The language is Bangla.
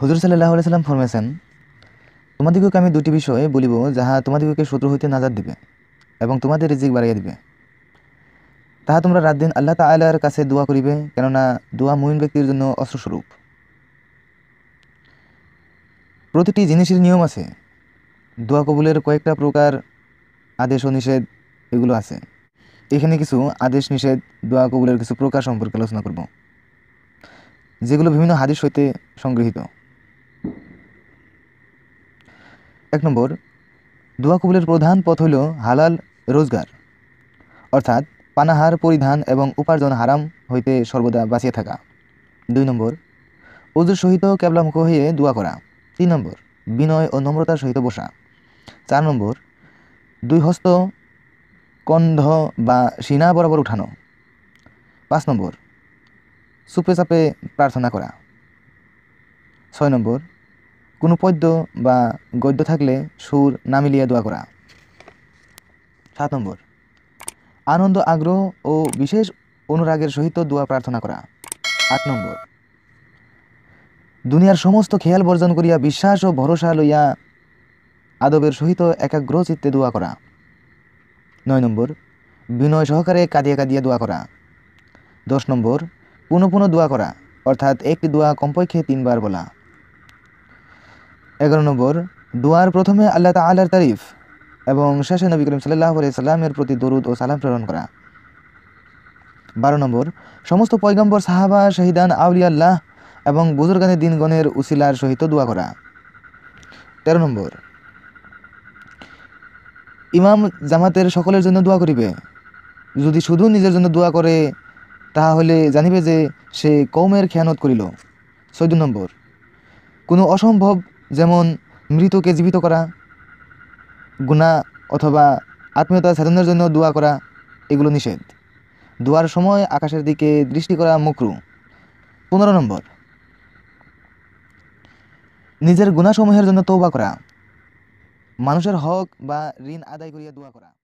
হজুর সাল্লাহ সাল্লাম ফরমেছেন তোমাদিগকে আমি দুটি বিষয়ে বলিব যাহা তোমাদিগকে শত্রু হইতে নাজাদ দিবে এবং তোমাদের রিজিক বাড়িয়ে দিবে তাহা তোমরা রাত দিন আল্লাহ তালার কাছে দোয়া করিবে কেননা দোয়া মহিন ব্যক্তির জন্য অস্ত্রস্বরূপ প্রতিটি জিনিসের নিয়ম আছে দোয়া কবুলের কয়েকটা প্রকার আদেশ ও নিষেধ এগুলো আছে এখানে কিছু আদেশ নিষেধ দোয়া কবুলের কিছু প্রকার সম্পর্কে আলোচনা করব যেগুলো বিভিন্ন হাদিস হইতে সংগৃহীত এক নম্বর দোয়া কবুলের প্রধান পথ হল হালাল রোজগার অর্থাৎ পানাহার পরিধান এবং উপার্জন হারাম হইতে সর্বদা বাঁচিয়ে থাকা দুই নম্বর ওজুর সহিত ক্যাবলামুখ হয়ে দোয়া করা তিন নম্বর বিনয় ও নম্রতার সহিত বসা চার নম্বর দুই হস্ত কন্ধ বা সিনা বরাবর উঠানো পাঁচ নম্বর সুপে চাপে প্রার্থনা করা ছয় নম্বর কোনো পদ্য বা গদ্য থাকলে সুর না মিলিয়ে দোয়া করা সাত নম্বর আনন্দ আগ্রহ ও বিশেষ অনুরাগের সহিত দোয়া প্রার্থনা করা আট নম্বর দুনিয়ার সমস্ত খেয়াল বর্জন করিয়া বিশ্বাস ও ভরসা লইয়া আদবের সহিত একাগ্র চিত্তে দোয়া করা নয় নম্বর বিনয় সহকারে কাঁদিয়া কাঁদিয়া দোয়া করা দশ নম্বর পুনঃ পুনঃ দোয়া করা অর্থাৎ একটি দোয়া কমপক্ষে তিনবার বলা এগারো নম্বর দোয়ার প্রথমে আল্লাহ তালার তারিফ এবং শেষে নবী করিম সাল্লাহ সাল্লামের প্রতি দরুদ ও সালাম প্রেরণ করা বারো নম্বর সমস্ত পয়গম্বর সাহাবা শাহিদান আউলিয়াল্লাহ এবং বুজুরগানে দিনগণের উসিলার সহিত দোয়া করা তেরো নম্বর ইমাম জামাতের সকলের জন্য দোয়া করিবে যদি শুধু নিজের জন্য দোয়া করে তাহলে জানিবে যে সে কৌমের খেয়ানত করিল চোদ্দ নম্বর কোনো অসম্ভব যেমন মৃতকে জীবিত করা গুণা অথবা আত্মীয়তা সাধনের জন্য দোয়া করা এগুলো নিষেধ দোয়ার সময় আকাশের দিকে দৃষ্টি করা মুকরু পনেরো নম্বর নিজের গুণাসমূহের জন্য তৌবা করা মানুষের হক বা ঋণ আদায় করিয়া দোয়া করা